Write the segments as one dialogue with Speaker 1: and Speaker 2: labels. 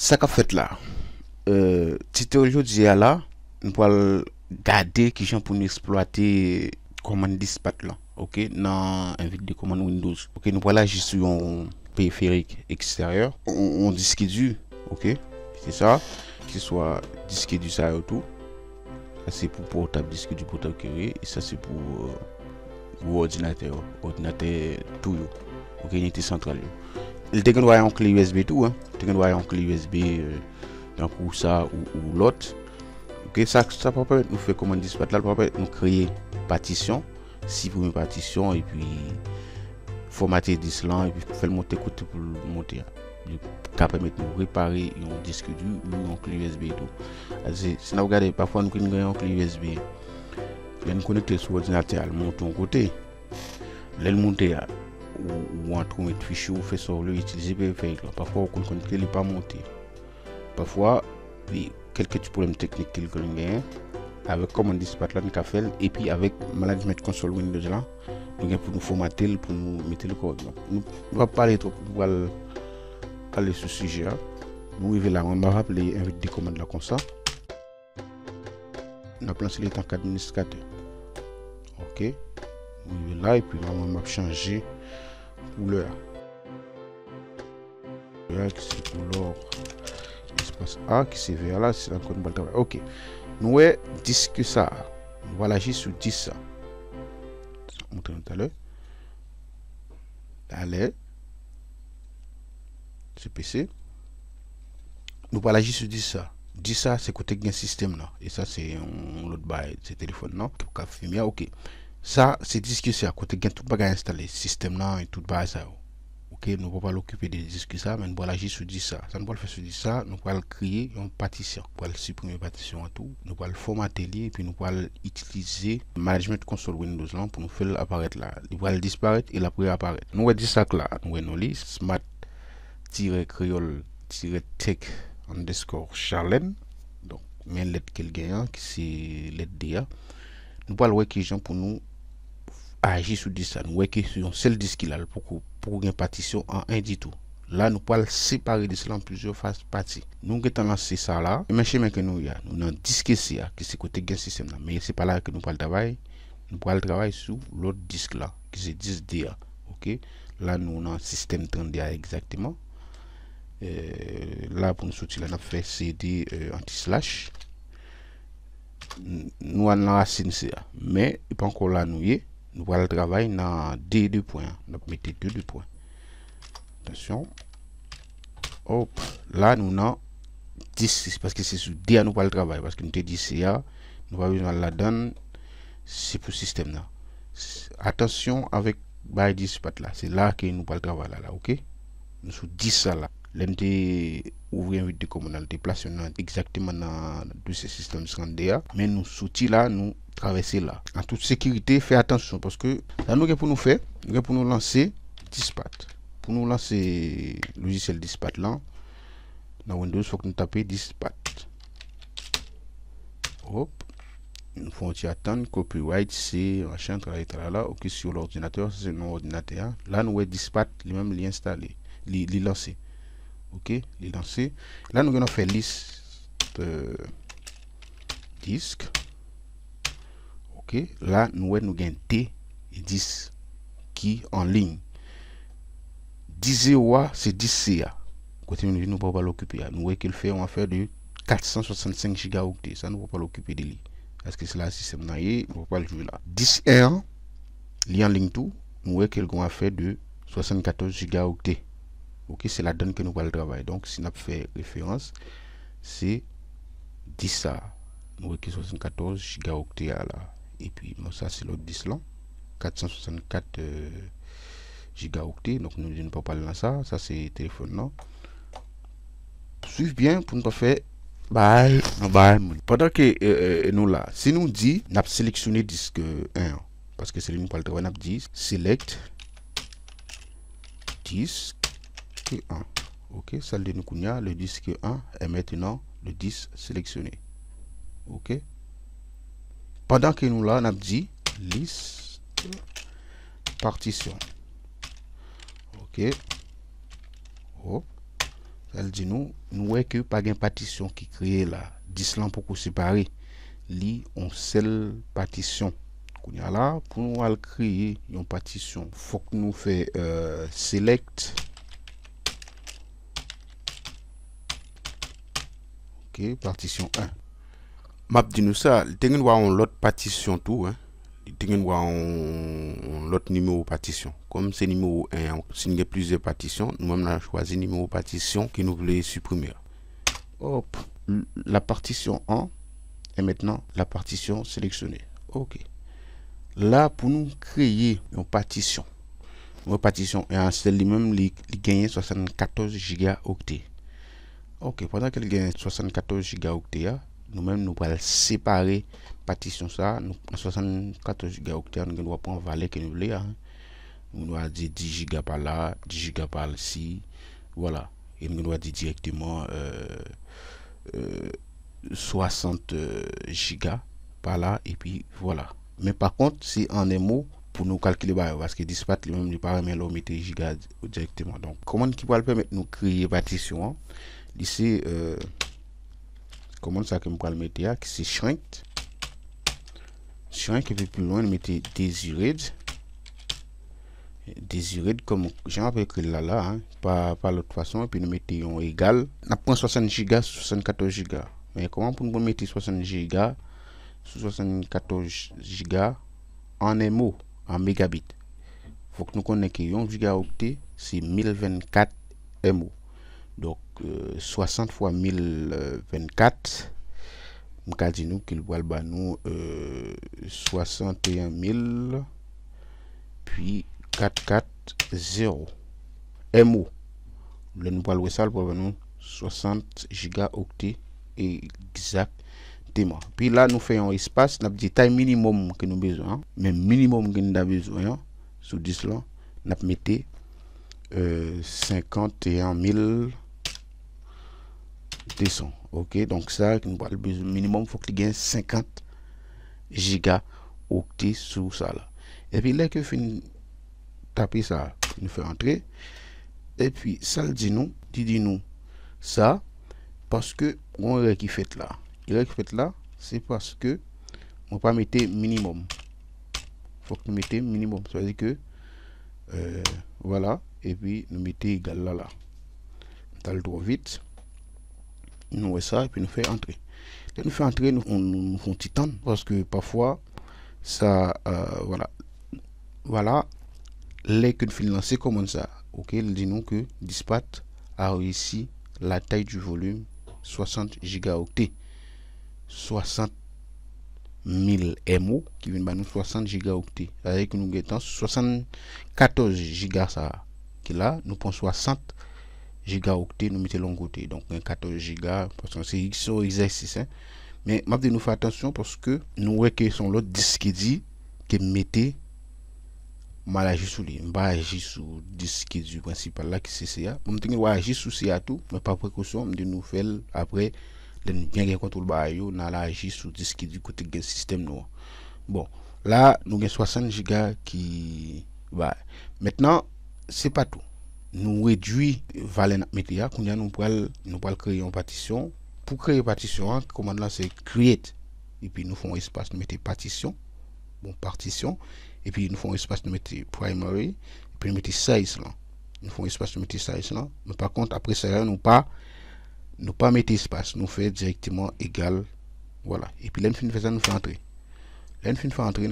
Speaker 1: Sa ka fet la, euh, titol yo di ala, nou pal gade ki jan pou nou eksploate koman dispat la, ok, nan evite de koman Windows. Ok, nou pal la jisuyon periferik eksteryer, ou diski du, ok, ki sa, ki swa diski du sa yotou. Sa se pou portab diski du, portab kere, sa se pou euh, ou ordinater, ordinater tou yo, ok, yon iti santral yo. il te gagne clé USB tout hein clé USB euh, d'un pour ça ou, ou l'autre OK ça ça pas nous fait commande disparaître là pas nous créer partition si vous une partition et puis formater disque et puis faire monter côté pour monter du ça permet de réparer un disque dur ou une clé USB et tout si vous regardez parfois nous prenons un clé USB bien connecter sur ordinateur le un côté l'elle monter ou, ou en trouver tricher ou faire sur le utiliser pour faire Parfois, on ne il pas monté. Parfois, il y a quelques petits problèmes techniques qu'il connaît avec dit dispatch là qu'a fait et puis avec management console Windows là nous pour nous formater pour nous mettre le code nous on va parler trop pour sur ce sujet là hein. nous là on va rappeler un des commandes là comme ça on a placé les temps qu'administrateur ok nous arrivons là et puis on va changer couleurs. C'est couleur. Espace A qui c'est vert, là, c'est encore une travail. Ok. Nous avons 10 que ça. On va sur 10. Montrer tout à l'heure. Allez. PC. Nous va l'agir sur 10. 10 ça, c'est côté gain système là. Et ça, c'est l'autre bail, c'est téléphone non. Ok. Sa, se disk yo se a, kote gen tout bagay a installe, sistem nan, et tout bagay a sa yo. Ok, nou pa pal okupe de disk yo sa, men nou pal aji sou di sa. San nou pal fè sou di sa, nou pal kriye yon patisyen. Nou pal suprime patisyen an tou, nou pal formaté li, et pi nou pal itilize management console Windows lan pou nou fèl aparet la. Nou pal disparète, et la pou fèl aparet. Nou wè di sa kla, nou wè nou li, smart-kriol-tech-charlene, don, men let kel gen yan, ki se let dia. Nou pal wè kriye jan pou nou a aji sou diske sa nou weke yon sel diske la l pokou pokou gen patisyon an 1 di tou la nou pal separe diske la an plusieurs fases pati nou gen tan lan se sa la e men che men ke nou ya nou nan diske se ya ki se kote gen sistem la me ye se pala ke nou pal davay nou pal travay sou l ot diske la ki se diske de a ok la nou nan sistem 30 de a egzakteman e euh, la pou nou soti la nan fe CD euh, anti-slash nou an lan asen se ya me e pan kon lan nou ye Nou pa la travay nan D2 poin. Nou pa mette D2 poin. Atensyon. Hop. La nou nan 10. Paske se sou D a nou pa la travay. Paske nou te di si a. Nou pa vizan la dan. Se pou sistem nan. Atensyon avik bay 10 pat la. Se la ke nou pa la travay la la. Ok. Nou sou 10 a la. Lem te ouvri an vit de komon al te plasyon nan. Eksaktiman nan. Dou se sistem se ran de a. Men nou sou ti la nou. traverser là. En toute sécurité, fais attention parce que là nous pour nous faire, pour nous lancer Dispat Pour nous lancer le logiciel Dispat là, dans Windows, faut que nous tapions Dispat Hop. Nous faut attendre, copyright, c'est machin, travail, là, ok, sur l'ordinateur, c'est mon ordinateur. Là, nous les lui-même, l'installer, lancer. Ok, les lancer. Là, nous allons faire liste euh, disque là nous nous gain T et 10 qui en ligne 10 0 c'est 10 CA côté nous pouvons pas l'occuper nous voyons qu'il fait on affaire de 465 gigaoctets ça nous pas l'occuper de lui parce que c'est là système ne pouvons pas le jouer là 10 R lié en ligne tout nous voyons qu'il a affaire de 74 gigaoctets OK c'est la donne que nous pas le travailler donc si nous fait référence c'est 10 a nous voyons que 74 gigaoctets là et puis ça c'est l'autre disque là 464 gigaoctets donc nous ne pouvons pas parler ça ça c'est téléphone non suivez bien pour pas faire bye bye pendant que euh, euh, nous là si nous dit n'a sélectionné disque 1 parce que c'est nous le travail n'a dit select disque 1 ok ça le disque 1 est maintenant le disque sélectionné ok pendant que nous là a dit liste partition ok elle oh. dit nous nous que pas une partition qui crée là 10 ans pour séparer li on celle partition qu'on a là pour nous créer une partition faut que nous fait euh, select ok partition 1 map di voir ça nous partition tout partition hein? tout tou, te gen wawan l'autre numéro partition. Comme c'est numéro 1, si nge plusieurs partitions, nous nous le numéro numéro partition que nous voulons supprimer. Hop, oh, la partition 1 est maintenant la partition sélectionnée. Ok. Là, pour nous créer une partition, une partition est celle-même a gagne 74 gigaoctets. Ok, pendant qu'elle gagne 74 gigaoctets, nous-mêmes nous allons séparer partition ça nous en 74 gigaoctets nous doit prendre valet que nous voulons hein. nous dire 10 giga par là 10 giga par si voilà et nous doit dire directement 60 euh, euh, euh, giga par là et puis voilà mais par contre c'est en un mot pour nous calculer bah, parce que dispatch même même les paramètres mettait giga directement donc comment qui va permettre nous créer partition ici hein? comment ça que je le mettre là c'est shrink shrink et puis plus loin mettez desired desired comme j'ai un peu écrit là là hein, l'autre façon et puis nous mettons égal on prend 60 giga 74 gigas mais comment pour nous mettre 60 giga sur 74 gigas en MO en mégabit faut que nous connaissions que 1 gigaoctet c'est 1024 MO donc 60 x 1024 Mwen kal di nou Ki l euh, pou al ban nou 61000 Pi 440 Emo 60 giga Octet Pi la nou fè yon espas Nap di tay minimum ki nou bezon Men minimum ki nou da bezon Sou dis lan Nap meti euh, 51000 sont Ok, donc ça, minimum, faut qu'il ait 50 octets sur ça là. Et puis là que fin taper ça, une fait entrer. Et puis ça le dit nous, dit dit nous ça parce que on est qui fait là. Il est fait là, c'est parce que on pas mettre minimum. Faut que mettez minimum, ça veut dire que euh, voilà et puis nous mettez égal là là. On le droit vite nous ça et puis nous fait entrer. nous fait entrer, nous, on, nous font parce que parfois, ça, euh, voilà, voilà, les qu'une financée comme ça. Ok, nous disons que Dispat a réussi la taille du volume 60 gigaoctets. 60 000 MO qui vient nous 60 gigaoctets. Avec nous guettons 74 gigas ça. Qui là, nous prenons 60 jiga oktè nou mète longotè, donk 14 jiga, se yik so exersis, mè map de nou fè atensyon porske nou wèkè son lò diski di ke mète mè la jisou li, mè ba jisou diski du prinsipal la ki se se ya, mè mè tenye wè jisou se ya tout mè pa prekousyon, mè de nou fèl apre den gen gen kontoul ba yo nan la jisou diski du kote gen sistem nou bon, la nou gen 60 jiga ki va, mètenan, se pa tout nous réduit Valen Metria, nous pral nous pas créer une partition. Pour créer une partition, hein, commande là c'est create et puis nous font espace nous mettez partition. Bon partition et puis nous font espace nous mettez primary et puis nous mettez size là. Nous font espace nous mettez size là, mais par contre après ça nous pas nous pas mettre espace, nous fait directement égal voilà. Et puis là nous faisons ça nous fait entrer. Là nous fait entrer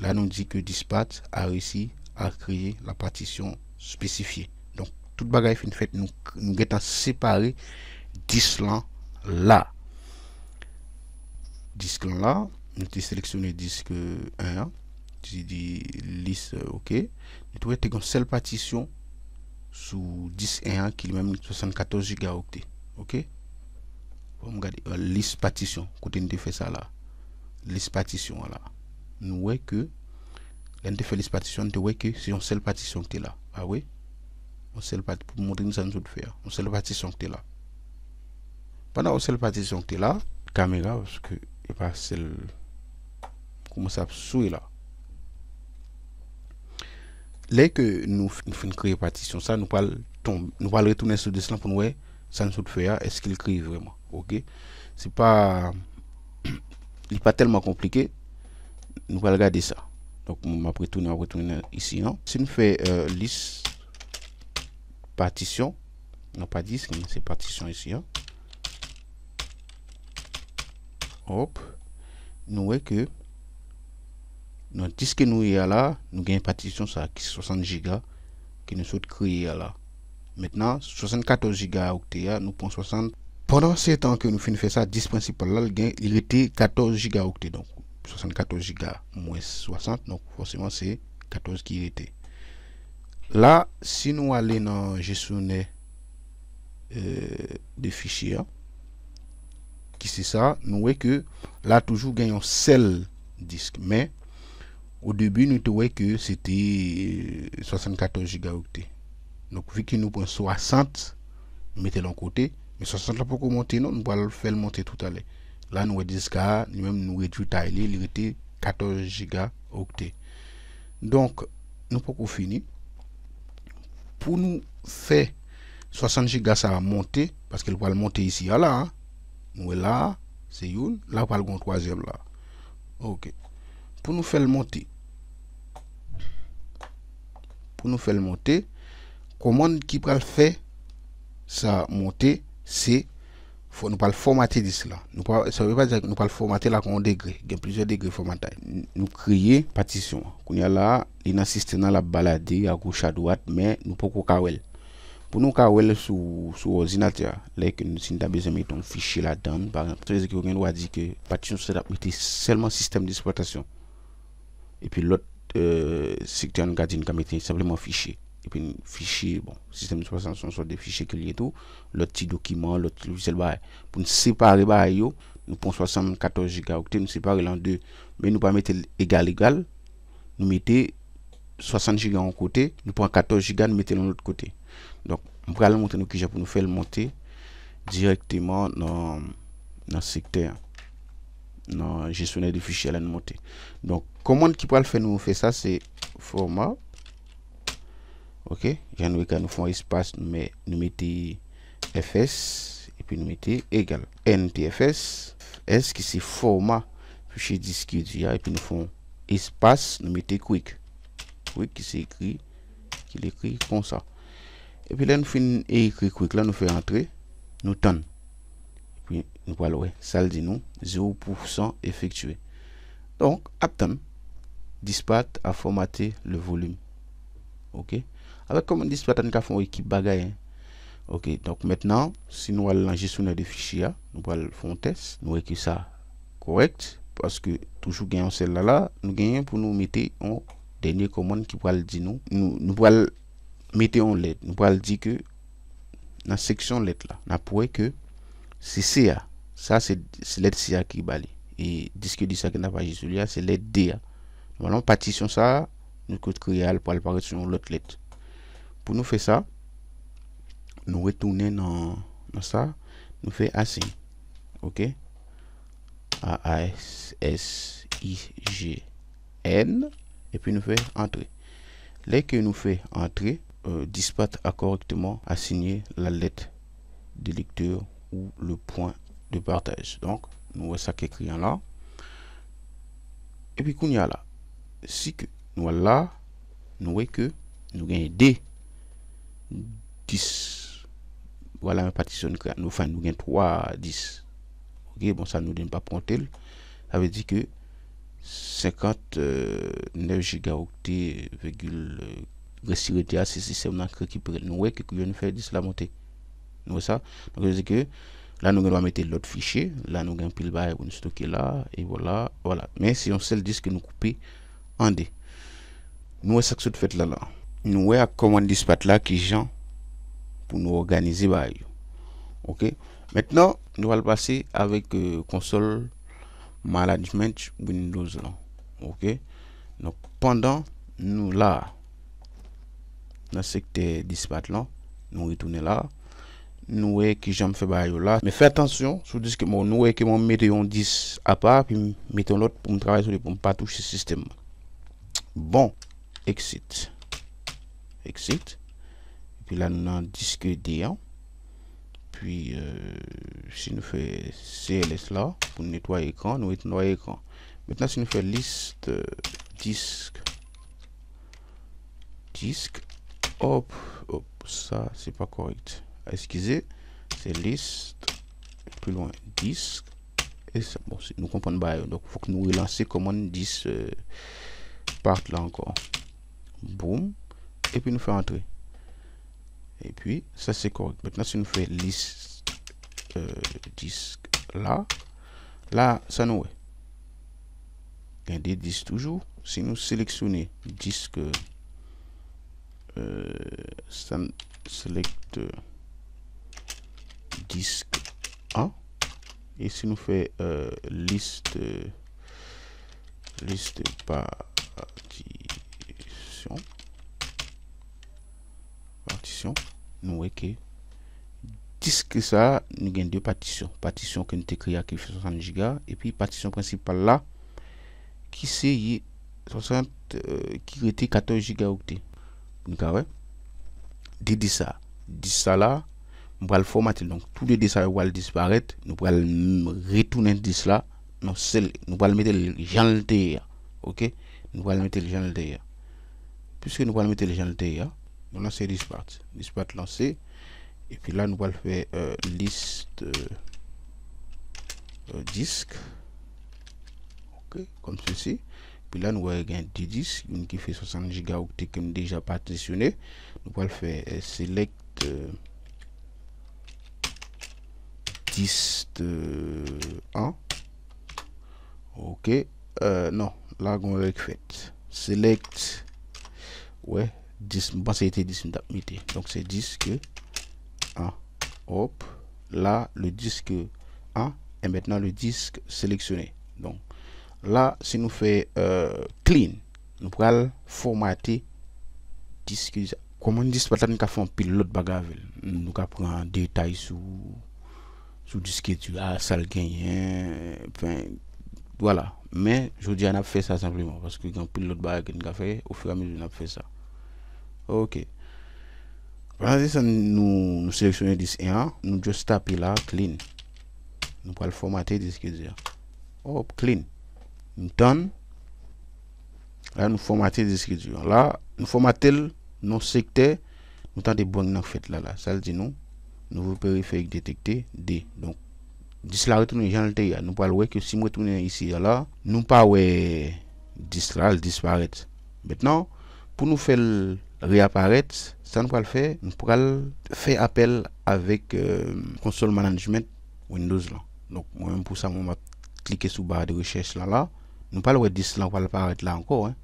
Speaker 1: Là nous dit que dispatch a réussi à créer la partition spécifié. Donc, tout le fait une Nous, nous avons séparé 10 ans là. 10 ans là. Nous avons sélectionné 10 1. tu dit liste, ok. Nous avons une seule partition sous 10 1 qui est même 74 gigaoctets. Ok. On regardez euh, liste partition. quand tu fait ça là. Liste partition là. Nous voyons que. L'un fait liste partition, nous voit que c'est une seule partition qui est là. Awe, ah ou sel patisyon pou mounri nou sa nou soute feya. Ou sel patisyon kte la. Pana ou sel patisyon kte la, kamera, ou seke, e pa sel, kou mounse ap sou e la. Le ke nou fin kre patisyon sa, nou pal retounen sou deslan pou nou wey sa nou soute feya, eske li kreye vreman. Ok, se pa, li pa telman komplike, nou pal gade sa. Donc, je vais retourner, ici. Si nous fait euh, liste partition, non pas disque, c'est partition ici. Hein? Hop, nous voyons que dans disque que nous est là, nous avons une partition ça, qui 60 Go qui nous souhaite créer là. Maintenant, 74 Go nous prenons 60. Pendant ces temps que nous faisons ça, disque principal là, il était 14 Go Donc, 74 giga mwes 60 donc forcément c'est 14 kilite la si nou alè nan gestionè euh, de fichier ki si sa nou wè ke la toujou genyon sel disk men ou debi nou te wè ke c'était 74 euh, giga octet donc vi ki nou pon 60 nou mette l'en kote 60 la pou kou montè nou nou pou alè fè l'montè tout alè La nou e 10 ga, nou e 2 ta e li, li rete 14 giga octet. Donk nou pou pou fini. Pou nou fe 60 giga sa va monte, paske l pou al monte isi ya la, nou e la, se yon, la pal gon 3e la. Ok. Pou nou fe l monte, pou nou fe l monte, komon ki pral fe sa monte, se yon. nou pal formatè dis la, nou pal formatè la kon degrè, gen plizè degrè formatè, nou kriye patisyon, koun ya la, li nan sistè nan la balade, a goucha, a douat, men nou pou kou kawel. Poun nou kawel sou ozina tia, lèk nou sin da bezè meton fichè la dam, par an, potezè ki ou gen wadi ke patisyon se da meti selman sistem disportasyon, epi lot siktyan gadjin kam eti, sepleman fichè. et puis fichier bon système 60 sont des fichiers qui et tout l'autre petit document l'autre logiciel bah, pour nous séparer bah yo nous prenons 74 gigaoctets nous séparer en deux mais nous pas mettre égal égal nous mettez 60 gigas en côté nous prenons 14 giga nous mettez l'autre côté donc on va nous qui pour nous faire le monter directement dans dans secteur dans gestionnaire de fichiers à la monter donc comment qui peut le faire nous fait ça c'est format ok j'en ai qu'à nous font espace nous mettez fs et puis nous mettez égal ntfs s qui c'est format fichier disque et puis nous font espace nous mettez quick quick qui s'écrit qui l'écrit comme ça et puis là nous fin écrit quick là nous fait entrer nous tonne et puis nous voilà ouais ça le dit nous 0% effectué donc attend dispat a formaté le volume ok Awek komon dispa tanik a fon wiki bagay. Ok, donk metnan, si nou al lan jisounen de fichi a, nou pal fon test, nou wiki sa korekt. Paske toujou genyon sel la la, nou genyon pou nou mette yon denye komon ki pal di nou. Nou pal mette yon let, nou pal di ke nan seksyon let la. Nan pouwe ke se se a, sa se let se a ki bali. E diske disa gennan pa jisounen a, se let de a. Nou palon pati son sa, nou kout kri al pal paret son lot let. Pour nous faire ça, nous retourner dans, ça, nous fait assign. OK A A S S I G N et puis nous fait entrer. les que nous fait entrer, euh, dispatch a correctement assigné la lettre de lecture ou le point de partage. Donc, nous voyons ça qui écrit là. Et puis qu'on y a là. Si que nous là, nous voyons que nous gagnons D 10 wala patisyon nou fany nou gen 3 10 bon sa nou den pa pwantel avè di ke 59 giga octet végul resire de a se se mnen akre ki prel nou wè ke kou ven nou fèr 10 la montè nou wè sa nou gen wè metè lot fichè lan nou gen pil bay wè nou stokè la e wòla wòla men se yon sel disk nou koupè an de nou wè sak sou t fèt lala Nou wè a koman dispat la ki jan pou nou organize ba yo. Ok. Mètnen nou wè l'passe avèk euh, konsol management Windows lan. Ok. Nou, pandan nou la. Nan sekte dispat lan. Nou wè toune la. Nou wè ki jan m fè ba yo la. Mè fè tansyon sou diske moun nou wè ki moun mète yon dis apap. Mète yon lot pou m trawè sou li pou m patouche sistem. Bon. Exit. exit et puis là nous avons disque D1 puis euh, si nous faisons CLS là pour nettoyer l'écran nous nettoyer l'écran maintenant si nous faisons liste euh, disque disque hop hop ça c'est pas correct excusez c'est liste plus loin disque et ça bon nous comprenons pas donc faut que nous relancer commande 10 euh, part là encore boum puis nous fait entrer. Et puis, ça c'est correct. Maintenant, si nous fait liste euh, disque là, là, ça nous est. des disques toujours. Si nous sélectionnons disque, euh, ça select disque 1, et si nous fait euh, liste, liste partition, patisyon, nou weke diske sa, nou gen 2 patisyon, patisyon ke nou te kri akif 60 giga, epi patisyon prinsipal la ki se yi 60, euh, ki rete 14 giga okte, nou kare di disa disa la, nou wale formatil donc tout de disa wale disparate nou wale retounen disa la non, nou wale mette l janl te ok, nou wale mette l janl te puisque nou wale mette l janl te ya maintenant c'est dispatch dispatch lancé et puis là nous allons faire euh, liste euh, euh, disque ok comme ceci puis là nous allons gagner 10 disques une qui fait 60 gigaoctets comme déjà partitionné nous allons faire euh, select disque 1 ok non là on va faire select ouais 10, bon, c'était 10, donc c'est disque 1, hop, là le disque 1 et maintenant le disque sélectionné. Donc là, si nous fait euh, clean, nous pourrons formater disque. Comment on dit, pas nous fait un pilote bagage, nous pris un détail sur sur disque tu as sale gain, hein, voilà. Mais je dis on a fait ça simplement parce que quand pilote bagage fait, au fur et à mesure on a fait ça. Ok. Paran se se nou nou seleksyonne dis e an. Nou jost api la. Clean. Nou pal formatel dis ke zi an. Hop. Clean. Nou tan. La nou formatel dis ke zi an. La nou formatel nou sekte. Nou tan de bon nan fet la la. Sal di nou. Nou vopere fe ek detekte. De. Donk. Dis la wè tou nou jan lte ya. Nou pal wè ki ou sim wè tou nou yon isi ya la. Nou pa wè. Dis la. Dis pa wè. Bet nan. Pou nou fel. Nou. réapparaître, ça nous va le faire, nous pourra faire appel avec euh, console management Windows là. Donc moi pour ça je vais cliquer sur barre de recherche là là. Nous pas le 10 là, on va apparaître là encore hein.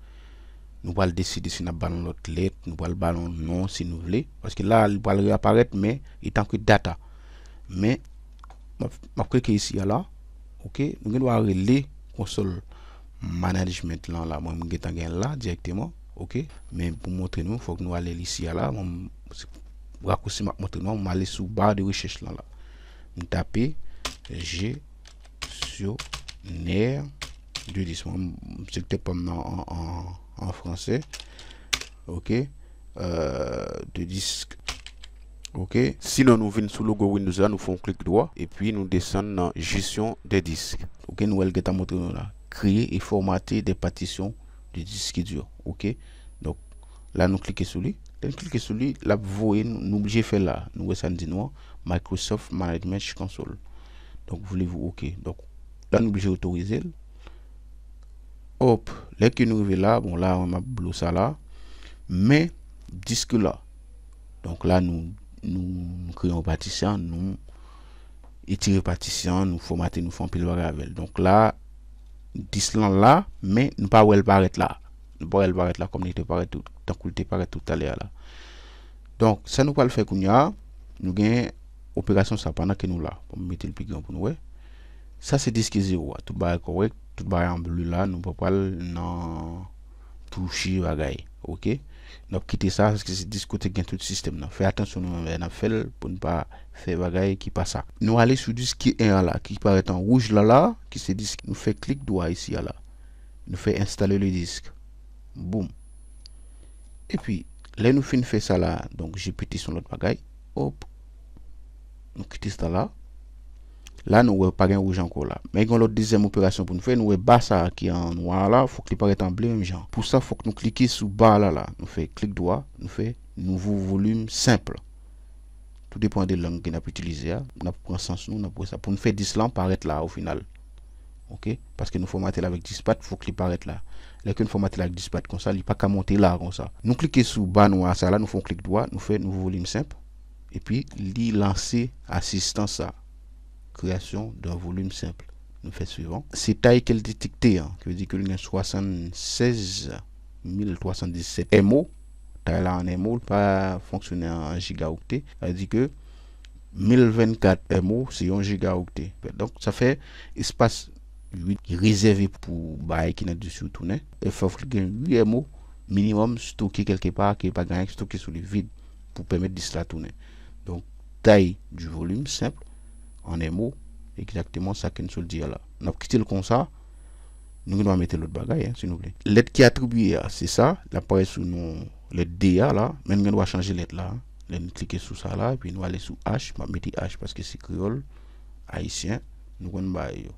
Speaker 1: Nous le décider si nous avons l'autre lettre, nous va le ballon non si nous voulons parce que là il va réapparaître mais il tant que data. Mais je vais cliquer ici là. OK, nous allons aller console management là là moi je vais là directement ok mais pour montrer nous faut que nous allions ici à là on raccourci ma montre nous on aller sous barre de recherche là là on tape g sur nerf du disque c'était pas en, en, en français ok euh, de disque ok sinon nous venons sous logo windows là nous faisons clic droit et puis nous descendons dans gestion des disques ok nous allons là créer et formater des partitions du disque dur OK donc là nous cliquons sur lui nous cliquez sur lui là vous voyez nous obligé faire là nous voyons ça dit Microsoft Management Console donc voulez-vous OK donc là nous obligé autoriser hop là que nous là bon là on m'a bloqué ça là mais disque là donc là nous nous, créons partition nous étirer partition nous formater nous font pile avec donc là disque là mais nous pas où elle paraît là Nou parel baret la komite paret ou tan koul te paret ou tale a la. Donk, sa nou pale fe koun ya, nou gen operasyon sa pana ke nou la. Poum metil pigyon pou nou we. Sa se diski zero a. Tou pare korek, tou pare an blu la, nou pale nan tou chi waga e. Ok? Nou kite sa, seke se disko te gen tout sistem nan. Fe atensyon nou men a fel pou nou pa fe waga e ki pasa. Nou ale sou diski 1 a la, ki pare tan rouge la la, ki se diski. Nou fe klik dwa isi a la. Nou fe instale le diski. Boom E pi, le nou fin fè sa la Donk jè piti son lot bagay Hop Nou kiti sta la La nou wè pa gen ou jan kou la Mè yon lot dizèm operasyon pou nou fè Nou wè ba sa ki an wà la Fòk li pare tan blè mè jan Pou sa fòk nou kliki sou ba la la Nou fè klik doa Nou fè nou vò volume simple Tout depan de lang gen ap itilize a N ap pransans nou, n ap wè sa Pou nou fè dis lan, paret la ou final Ok Paske nou fò mate la vèk dis pat Fòk li paret la lesquels formater la dispatch comme ça, il pas qu'à monter là comme ça. Nous cliquons sur bas noir ça là, nous font clic droit, nous faisons nouveau volume simple et puis il lancer assistance à création d'un volume simple. Nous faisons suivant. C'est taille qu'elle détectée, hein, qui veut dire que nous a 76 317 MO. Taille là en MO, pas fonctionner en gigaoctet. elle dit que 1024 MO, c'est 1 gigaoctet. Donc ça fait espace Ywit ki rezeve pou bae ki net disi ou toune E fof li gen ywit emo Minimum stokye kelke pa Ki e pa gen ek stokye sou li vid Pou pemet disi la toune Don tay du volume simple An emo ekizakteman sa ken sou diya la Nop kitil kon sa Nou genwa mette lout bagay Let ki atribuye a La pare sou nou let de ya la Men genwa chanje let la Nou klike sou sa la Nou ale sou h Mwen mette h Paske se kriol Aisyen Nou genwa bae yo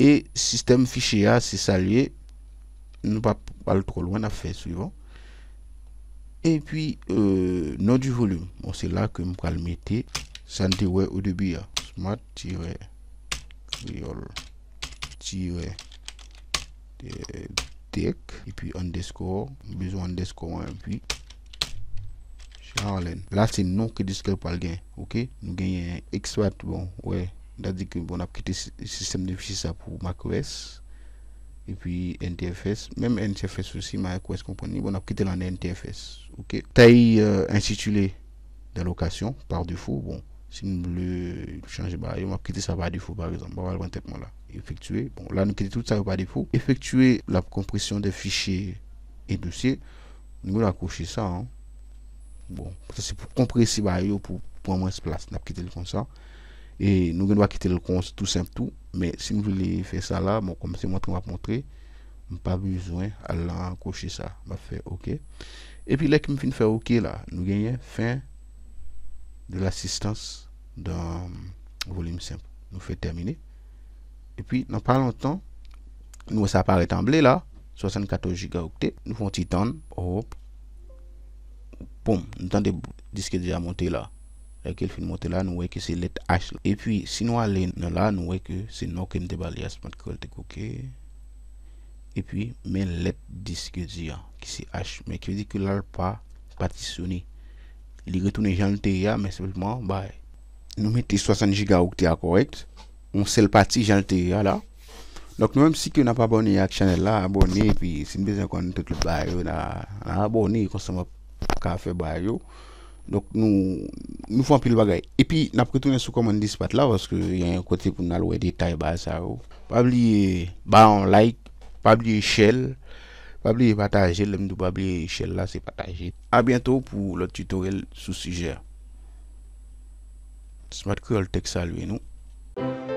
Speaker 1: E sistem fichye a se salye, nou pa pal tro lwen a fe suivant. E pi euh, nou di volume, bon se la ke m kalmete. San te we ou debi a. Smart tire kriol tire dek. E pi underscore, m bezou underscore an pi. Charlen. La se nou ki diskre pal gen. Ok, nou genye x-watt bon, wey. On dit qu'on a le système système de fichiers ça pour macOS et puis NTFS, même NTFS aussi, macOS Company, on a quitté l'année NTFS. Ok. Taille euh, intitulée intitulé d'allocation par défaut, bon, si nous le changer, bah, on va quitter ça par défaut, par exemple, on va le traitement là. Effectuer, bon, là, nous quittons tout ça par défaut. Effectuer la compression des fichiers et dossiers, nous va accrocher ça. Hein. Bon, ça c'est pour compresser, bah, pour prendre moins place, on a quitté le comme ça. E nou gen nou akite l kon se tou semp tou men si nou veli fe sa la bon, mwen komse mwen tre mwen ap montre mwen pa bezwen al lan akoshe sa mwen fe ok epi lek mwen fin fe ok la nou genyen fin de l asistans dan volim semp nou fe termine epi nan pa l an ton nou se apare tamble la 64 giga octet nou fon titan poum nou tan de diske deja monte la E nou wè kè se let h e pwi si nou alè nan la nou wè kè se nou kèm te balè asmat kòl te kòkè e pwi men let disk kè di yon ki se h, men ki wè di kè lal pa pati sou ni li retounè janl te yon, men sepèlman bay nou mè ti 60 giga wè kè ti akorekt moun se l pati janl te yon la nou mèm si kè nou nan pa abonè ak chanèl la, abonè e pi si nou bezè konnen tout le bayo nan abonè konsèm wè kafe bayo nou fwen pil bagay epi napretoun yon soukoman dis pat la woske yon kote pou nalwe detay baza oh. pabli ban like pabli chel pabli patajel a bientou pou lout tutorial sou suje smat krel tek salve nou